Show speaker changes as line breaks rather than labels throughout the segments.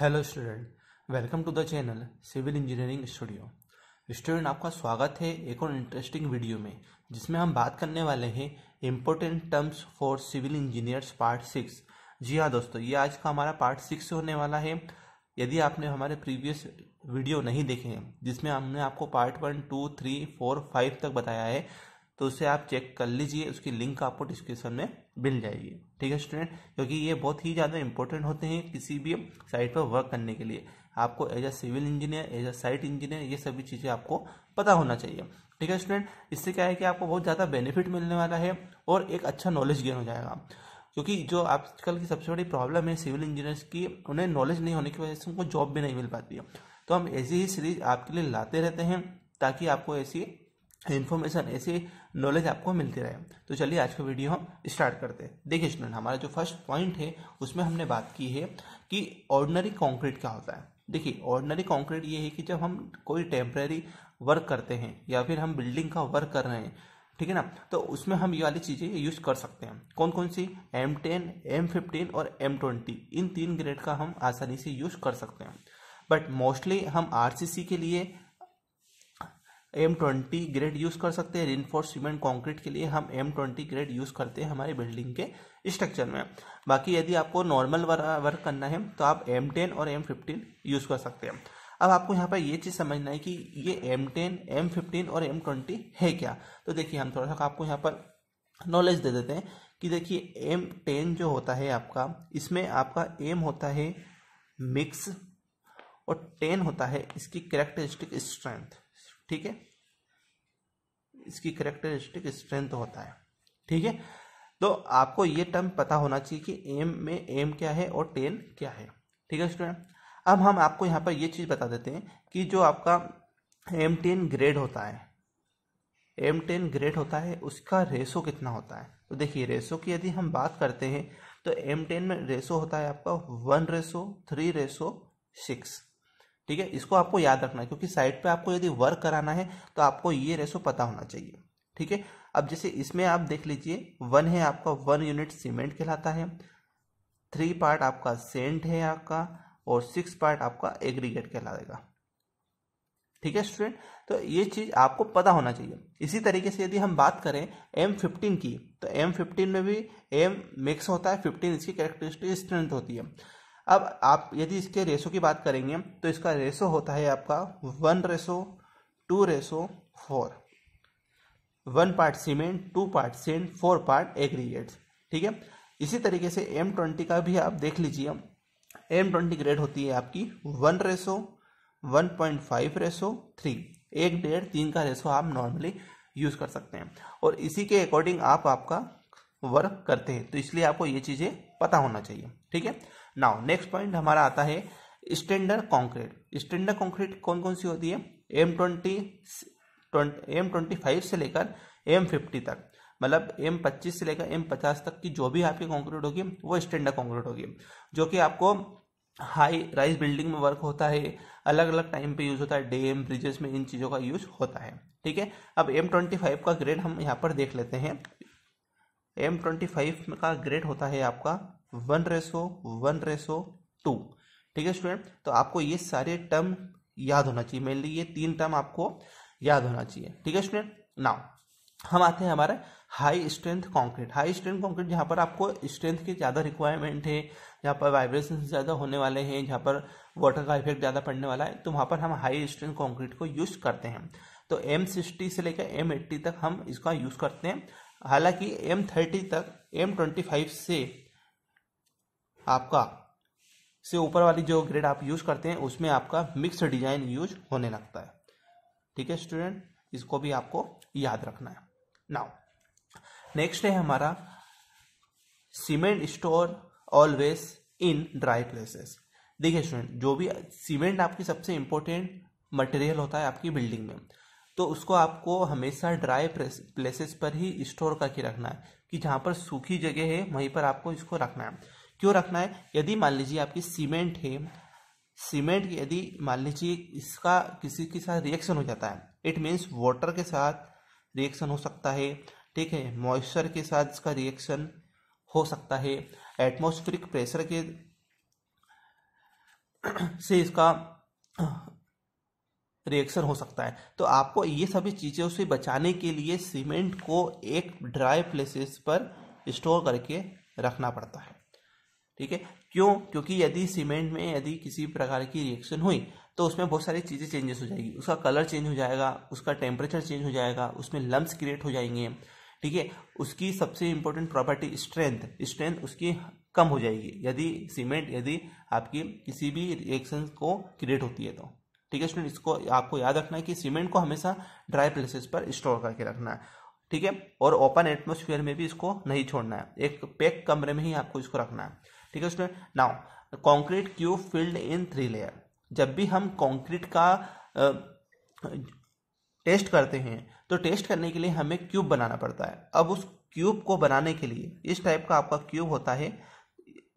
hello student welcome to the channel civil engineering studio student आपका स्वागत है एक और इंटरेस्टिंग वीडियो में जिसमें हम बात करने वाले हैं important terms for civil engineers part six जी हाँ दोस्तों ये आज का हमारा पार्ट सिक्स होने वाला है यदि आपने हमारे प्रीवियस वीडियो नहीं देखे हैं जिसमें हमने आपको part one two three four five तक बताया है तो उसे आप चेक कर लीजिए उसकी लिंक आपको डिस्क्रिप्शन में मिल जाएगी ठीक है स्टूडेंट क्योंकि ये बहुत ही ज़्यादा इंपॉर्टेंट होते हैं किसी भी साइट पर वर्क करने के लिए आपको as a civil engineer as a site engineer ये सभी चीज़ें आपको पता होना चाहिए ठीक है स्टूडेंट इससे क्या है कि आपको बहुत ज़्यादा बेनिफिट मिलने वाला है और एक अच्छा नॉलेज गेन हो जाएगा क्योंकि जो आजकल की सबसे बड़ी प्रॉब्लम है सिविल इंजीनियर्स की उन्हें नॉलेज नहीं होने की वजह से उनको जॉब भी नहीं मिल पाती है तो हम ऐसी ही सीरीज आपके लिए लाते रहते हैं ताकि आपको ऐसी इन्फॉर्मेशन ऐसी नॉलेज आपको मिलती रहे तो चलिए आज का वीडियो हम स्टार्ट करते हैं देखिए स्टूडेंट हमारा जो फर्स्ट पॉइंट है उसमें हमने बात की है कि ऑर्डनरी कॉन्क्रीट क्या होता है देखिए ऑर्डनरी कॉन्क्रीट ये है कि जब हम कोई टेम्प्रेरी वर्क करते हैं या फिर हम बिल्डिंग का वर्क कर रहे हैं ठीक है ना तो उसमें हम ये वाली चीज़ें यूज़ कर सकते हैं कौन कौन सी एम टेन एम फिफ्टीन और एम ट्वेंटी इन तीन ग्रेड का हम आसानी से यूज़ कर सकते हैं बट मोस्टली हम आर के लिए एम ट्वेंटी ग्रेड यूज़ कर सकते हैं रिनफोर्स सीमेंट कॉन्क्रीट के लिए हम एम ट्वेंटी ग्रेड यूज़ करते हैं हमारे बिल्डिंग के स्ट्रक्चर में बाकी यदि आपको नॉर्मल वर्क करना है तो आप एम टेन और एम फिफ्टीन यूज़ कर सकते हैं अब आपको यहाँ पर ये चीज़ समझना है कि ये एम टेन एम फिफ्टीन और एम ट्वेंटी है क्या तो देखिए हम थोड़ा सा आपको यहाँ पर नॉलेज दे देते हैं कि देखिए एम टेन जो होता है आपका इसमें आपका एम होता है मिक्स और टेन होता है इसकी करेक्टरिस्टिक स्ट्रेंथ ठीक है इसकी करेक्टरिस्टिक स्ट्रेंथ होता है ठीक है तो आपको ये टर्म पता होना चाहिए कि एम में एम क्या है और टेन क्या है ठीक है स्टूडेंट अब हम आपको यहाँ पर ये चीज़ बता देते हैं कि जो आपका एम टेन ग्रेड होता है एम टेन ग्रेड होता है उसका रेसो कितना होता है तो देखिए रेसो की यदि हम बात करते हैं तो एम टेन में रेसो होता है आपका one ratio three ratio six ठीक है इसको आपको याद रखना है क्योंकि साइड पे आपको यदि वर्क कराना है तो आपको ये रेसो पता होना चाहिए ठीक है अब जैसे इसमें आप देख लीजिए वन है आपका वन यूनिट सीमेंट कहलाता है थ्री पार्ट आपका सेंट है आपका और सिक्स पार्ट आपका एग्रीगेट कहलाएगा ठीक है स्टूडेंट तो ये चीज आपको पता होना चाहिए इसी तरीके से यदि हम बात करें एम फिफ्टीन की तो एम फिफ्टीन में भी एम मिक्स होता है फिफ्टीन इसकी कैरेक्टरिस्टिक स्ट्रेंथ होती है अब आप यदि इसके रेशो की बात करेंगे तो इसका रेशो होता है आपका one ratio two ratio four one part cement two part sand four part aggregate ठीक है इसी तरीके से एम ट्वेंटी का भी आप देख लीजिए एम ट्वेंटी ग्रेड होती है आपकी one ratio one point five ratio three एक डेढ़ तीन का रेशो आप नॉर्मली यूज़ कर सकते हैं और इसी के अकॉर्डिंग आप आपका वर्क करते हैं तो इसलिए आपको ये चीज़ें पता होना चाहिए ठीक है नाउ नेक्स्ट पॉइंट हमारा आता है स्टैंडर्ड कॉन्क्रीट स्टैंडर्ड कॉन्क्रीट कौन कौन सी होती है M twenty M twenty five से लेकर एम फिफ्टी तक मतलब एम पच्चीस से लेकर एम पचास तक की जो भी आपकी कॉन्क्रीट होगी वो स्टैंडर्ड कॉन्क्रीट होगी जो कि आपको हाई राइज बिल्डिंग में वर्क होता है अलग अलग टाइम पे यूज होता है डेम ब्रिजेस में इन चीज़ों का यूज होता है ठीक है अब एम ट्वेंटी फाइव का ग्रेड हम यहाँ पर देख लेते हैं एम ट्वेंटी फाइव का ग्रेड होता है आपका one ratio one ratio two ठीक है स्टूडेंट तो आपको ये सारे टर्म याद होना चाहिए मेनली ये तीन टर्म आपको याद होना चाहिए ठीक है स्टूडेंट नाउ हम आते हैं हमारे high strength concrete high strength concrete जहाँ पर आपको स्ट्रेंथ की ज़्यादा रिक्वायरमेंट है जहाँ पर वाइब्रेशन ज़्यादा होने वाले हैं जहाँ पर वाटर का इफेक्ट ज़्यादा पड़ने वाला है तो वहाँ पर हम हाई स्ट्रेंथ कंक्रीट को यूज करते हैं तो एम सिक्सटी से लेकर एम एट्टी तक हम इसका यूज करते हैं हालांकि एम थर्टी तक एम ट्वेंटी फाइव से आपका से ऊपर वाली जो ग्रेड आप यूज करते हैं उसमें आपका मिक्स डिजाइन यूज होने लगता है ठीक है स्टूडेंट इसको भी आपको याद रखना है नाउ नेक्स्ट है हमारा cement store always in dry places देखिए स्टूडेंट जो भी सीमेंट आपकी सबसे इंपॉर्टेंट मटेरियल होता है आपकी बिल्डिंग में तो उसको आपको हमेशा ड्राई प्लेसेस पर ही स्टोर करके रखना है कि जहाँ पर सूखी जगह है वहीं पर आपको इसको रखना है क्यों रखना है यदि मान लीजिए आपकी सीमेंट है सीमेंट यदि मान लीजिए इसका किसी के साथ रिएक्शन हो जाता है इट मीन्स वाटर के साथ रिएक्शन हो सकता है ठीक है मॉइस्चर के साथ इसका रिएक्शन हो सकता है एटमोस्फेरिक प्रेशर के से इसका रिएक्शन हो सकता है तो आपको ये सभी चीज़ों से बचाने के लिए सीमेंट को एक ड्राई प्लेसेस पर स्टोर करके रखना पड़ता है ठीक है क्यों क्योंकि यदि सीमेंट में यदि किसी प्रकार की रिएक्शन हुई तो उसमें बहुत सारी चीज़ें चेंजेस हो जाएगी उसका कलर चेंज हो जाएगा उसका टेम्परेचर चेंज हो जाएगा उसमें लम्स क्रिएट हो जाएंगे ठीक है उसकी सबसे इंपॉर्टेंट प्रॉपर्टी स्ट्रेंथ स्ट्रेंथ उसकी कम हो जाएगी यदि सीमेंट यदि आपकी किसी भी रिएक्शन को क्रिएट होती है तो ठीक है स्टूडेंट इसको आपको याद रखना है कि सीमेंट को हमेशा ड्राई प्लेसेस पर स्टोर करके रखना है ठीक है और ओपन एटमोसफियर में भी इसको नहीं छोड़ना है एक पैक कमरे में ही आपको इसको रखना है ठीक है student now concrete cube filled in three layer जब भी हम कॉन्क्रीट का टेस्ट करते हैं तो टेस्ट करने के लिए हमें क्यूब बनाना पड़ता है अब उस क्यूब को बनाने के लिए इस टाइप का आपका क्यूब होता है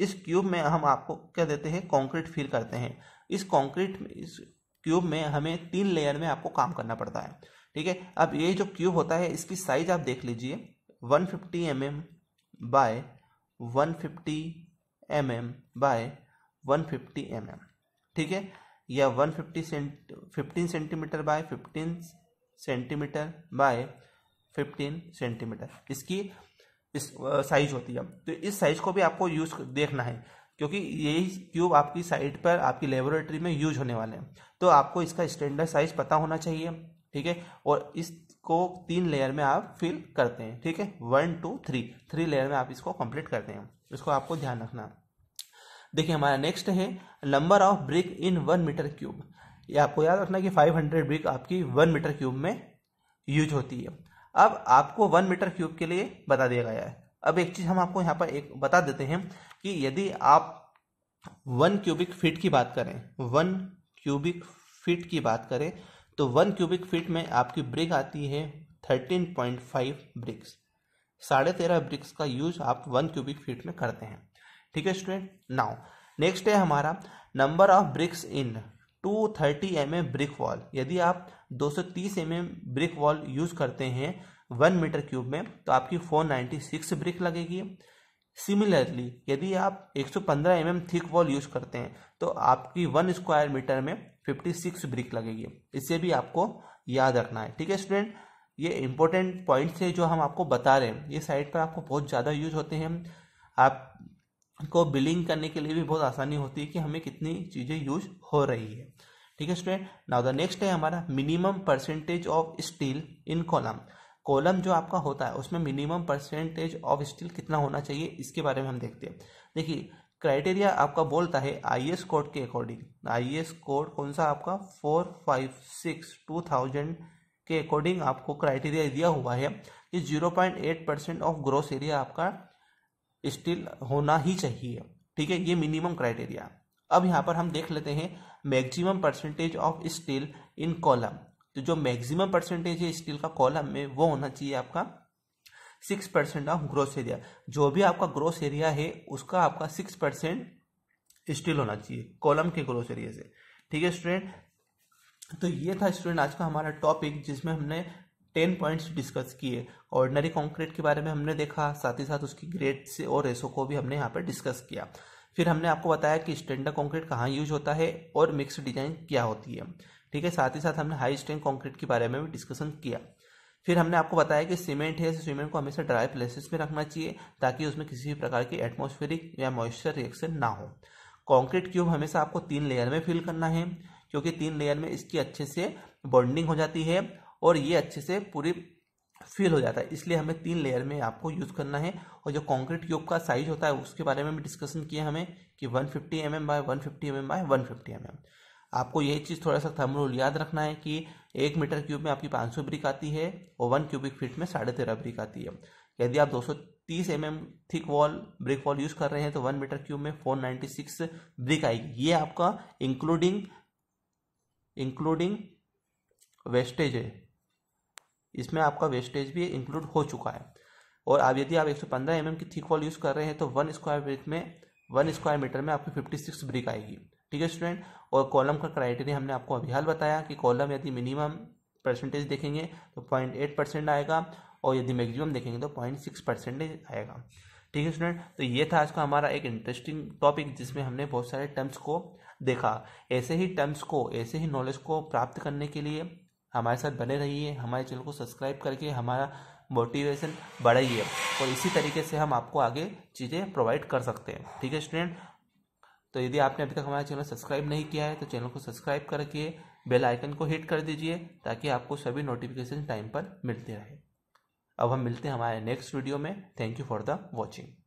इस क्यूब में हम आपको क्या देते हैं कंक्रीट फिल करते हैं इस कंक्रीट में इस क्यूब में हमें तीन लेयर में आपको काम करना पड़ता है ठीक है अब ये जो क्यूब होता है इसकी साइज आप देख लीजिए 150 fifty M M by one fifty M M by one fifty M M ठीक है या one fifty cent fifteen centimetre by fifteen centimetre by fifteen centimetre इसकी इस साइज होती है तो इस साइज को भी आपको यूज देखना है क्योंकि यही क्यूब आपकी साइट पर आपकी लेबोरेटरी में यूज होने वाले हैं तो आपको इसका स्टैंडर्ड साइज पता होना चाहिए ठीक है और इसको तीन लेयर में आप फिल करते हैं ठीक है one two three three layer में आप इसको कंप्लीट करते हैं इसको आपको ध्यान रखना देखिए हमारा नेक्स्ट है number of brick in one metre cube ये आपको याद रखना कि 500 ब्रिक आपकी वन मीटर क्यूब में यूज होती है अब आपको वन मीटर क्यूब के लिए बता दिया गया है अब एक चीज हम आपको यहाँ पर एक बता देते हैं कि यदि आप वन क्यूबिक फीट की बात करें वन क्यूबिक फीट की बात करें तो वन क्यूबिक फीट में आपकी ब्रिक आती है थर्टीन पॉइंट फाइव ब्रिक्स साढ़े तेरह ब्रिक्स का यूज आप वन क्यूबिक फीट में करते हैं ठीक है स्टूडेंट नाउ नेक्स्ट है हमारा number of bricks in two thirty M brick wall यदि आप दो सौ तीस M M brick wall use करते हैं वन मीटर क्यूब में तो आपकी सिक्स ब्रिक लगेगी सिमिलरली यदि आप एक सौ एम थिक वॉल यूज करते हैं तो आपकी वन स्क्वायर मीटर में सिक्स ब्रिक लगेगी इसे भी आपको याद रखना है ठीक है स्टूडेंट ये इंपॉर्टेंट पॉइंट्स है जो हम आपको बता रहे हैं ये साइट पर आपको बहुत ज़्यादा यूज होते हैं आप को बिलिंग करने के लिए भी बहुत आसानी होती है कि हमें कितनी चीज़ें यूज हो रही है ठीक है स्टूडेंट नाउ द नेक्स्ट है हमारा minimum percentage of steel in column column जो आपका होता है उसमें मिनिमम परसेंटेज ऑफ स्टील कितना होना चाहिए इसके बारे में हम देखते हैं देखिए क्राइटेरिया आपका बोलता है आई एस कोड के अकॉर्डिंग आई एस कोड कौन सा आपका four five six two thousand के अकॉर्डिंग आपको क्राइटेरिया दिया हुआ है कि zero point eight percent of gross area आपका स्टील होना ही चाहिए ठीक है ये मिनिमम क्राइटेरिया अब यहाँ पर हम देख लेते हैं maximum percentage of steel in column तो जो मैक्सिमम परसेंटेज है स्टील का कॉलम में वो होना चाहिए आपका six percent of gross area जो भी आपका ग्रोस एरिया है उसका आपका सिक्स परसेंट स्टील होना चाहिए कॉलम के ग्रोस एरिया से ठीक है स्टूडेंट तो ये था स्टूडेंट आज का हमारा टॉपिक जिसमें हमने टेन पॉइंट्स डिस्कस किए ऑर्डनरी कॉन्क्रीट के बारे में हमने देखा साथ ही साथ उसकी ग्रेड से और रेसो को भी हमने यहाँ पर डिस्कस किया फिर हमने आपको बताया कि स्टैंडर्ड कंक्रीट कहाँ यूज होता है और मिक्स डिजाइन क्या होती है ठीक है साथ ही साथ हमने हाई स्ट्रेंथ कंक्रीट के बारे में भी डिस्कशन किया फिर हमने आपको बताया कि सीमेंट है सीमेंट को हमेशा ड्राई प्लेसेस में रखना चाहिए ताकि उसमें किसी भी प्रकार की एटमोस्फेरिक या मॉइस्चर रिएक्शन ना हो कॉन्क्रीट क्यूब हमेशा आपको तीन लेयर में फिल करना है क्योंकि तीन लेयर में इसकी अच्छे से बॉन्डिंग हो जाती है और ये अच्छे से पूरी फील हो जाता है इसलिए हमें तीन लेयर में आपको यूज़ करना है और जो कॉन्क्रीट क्यूब का साइज होता है उसके बारे में भी डिस्कशन किया हमें कि 150 fifty M M by one fifty M M by one fifty M M आपको यही चीज़ थोड़ा सा थम रूल याद रखना है कि एक मीटर क्यूब में आपकी 500 ब्रिक आती है और वन क्यूबिक फीट में साढ़े तेरह ब्रिक आती है यदि आप दो तीस M thick wall brick wall use कर रहे हैं तो वन मीटर क्यूब में सिक्स ब्रिक आएगी ये आपका इंक्लूडिंग इंक्लूडिंग वेस्टेज है इसमें आपका वेस्टेज भी इंक्लूड हो चुका है और आप यदि आप 115 सौ mm की थिक वॉल यूज़ कर रहे हैं तो वन स्क्वायर ब्रिक में वन स्क्वायर मीटर में आपकी 56 ब्रिक आएगी ठीक है स्टूडेंट और कॉलम का क्राइटेरिया हमने आपको अभी हाल बताया कि कॉलम यदि मिनिमम परसेंटेज देखेंगे तो पॉइंट एट परसेंट आएगा और यदि मैक्सिमम देखेंगे तो पॉइंट सिक्स परसेंटेज आएगा ठीक है स्टूडेंट तो ये था आज का हमारा एक इंटरेस्टिंग टॉपिक जिसमें हमने बहुत सारे टर्म्स को देखा ऐसे ही टर्म्स को ऐसे ही नॉलेज को प्राप्त करने के लिए हमारे साथ बने रहिए हमारे चैनल को सब्सक्राइब करके हमारा मोटिवेशन बढ़ाइए और इसी तरीके से हम आपको आगे चीज़ें प्रोवाइड कर सकते हैं ठीक है स्टूडेंट तो यदि आपने अभी तक हमारा चैनल सब्सक्राइब नहीं किया है तो चैनल को सब्सक्राइब करके बेल आइकन को हिट कर दीजिए ताकि आपको सभी नोटिफिकेशन टाइम पर मिलते रहे अब हम मिलते हैं हमारे नेक्स्ट वीडियो में thank you for the watching